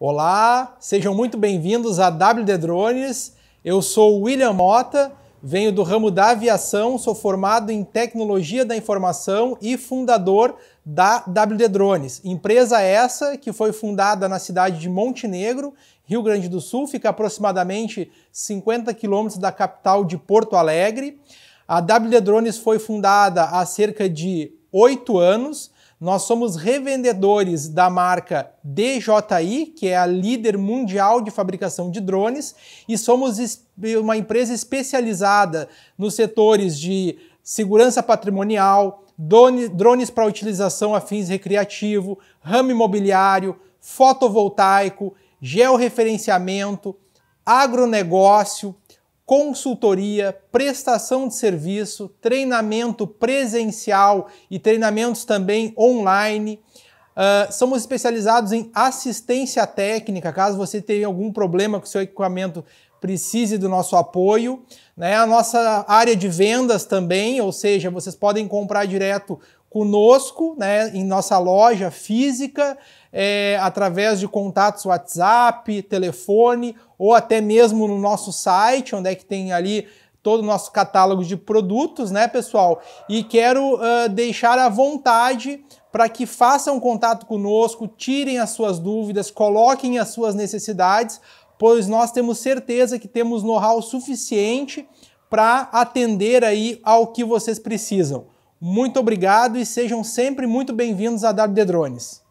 Olá, sejam muito bem-vindos a WD Drones. Eu sou William Mota, venho do ramo da aviação, sou formado em tecnologia da informação e fundador da WD Drones, empresa essa que foi fundada na cidade de Montenegro, Rio Grande do Sul, fica aproximadamente 50 quilômetros da capital de Porto Alegre. A WD Drones foi fundada há cerca de oito anos nós somos revendedores da marca DJI, que é a líder mundial de fabricação de drones, e somos uma empresa especializada nos setores de segurança patrimonial, drones para utilização a fins recreativo, ramo imobiliário, fotovoltaico, georreferenciamento, agronegócio, consultoria, prestação de serviço, treinamento presencial e treinamentos também online. Uh, somos especializados em assistência técnica, caso você tenha algum problema com seu equipamento, precise do nosso apoio. Né? A nossa área de vendas também, ou seja, vocês podem comprar direto conosco, né, em nossa loja física, é, através de contatos WhatsApp, telefone ou até mesmo no nosso site, onde é que tem ali todo o nosso catálogo de produtos, né, pessoal? E quero uh, deixar à vontade para que façam contato conosco, tirem as suas dúvidas, coloquem as suas necessidades, pois nós temos certeza que temos know-how suficiente para atender aí ao que vocês precisam. Muito obrigado e sejam sempre muito bem-vindos a WD Drones.